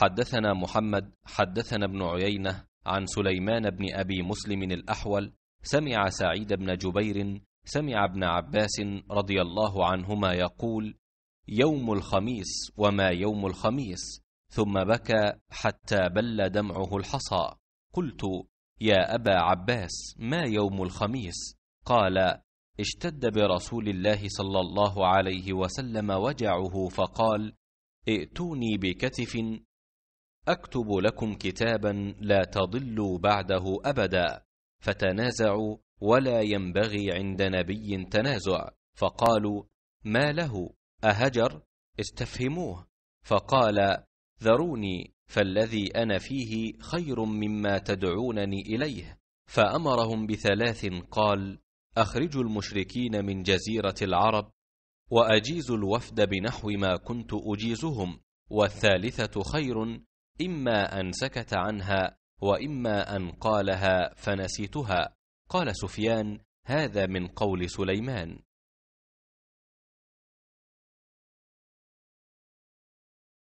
حدثنا محمد حدثنا ابن عيينة عن سليمان بن أبي مسلم الأحول سمع سعيد بن جبير سمع ابن عباس رضي الله عنهما يقول يوم الخميس وما يوم الخميس ثم بكى حتى بل دمعه الحصى قلت يا أبا عباس ما يوم الخميس قال اشتد برسول الله صلى الله عليه وسلم وجعه فقال ائتوني بكتف أكتب لكم كتابا لا تضلوا بعده أبدا فتنازعوا ولا ينبغي عند نبي تنازع فقالوا ما له أهجر استفهموه فقال ذروني فالذي أنا فيه خير مما تدعونني إليه فأمرهم بثلاث قال أخرجوا المشركين من جزيرة العرب وأجيزوا الوفد بنحو ما كنت أجيزهم والثالثة خير إما أن سكت عنها وإما أن قالها فنسيتها قال سفيان هذا من قول سليمان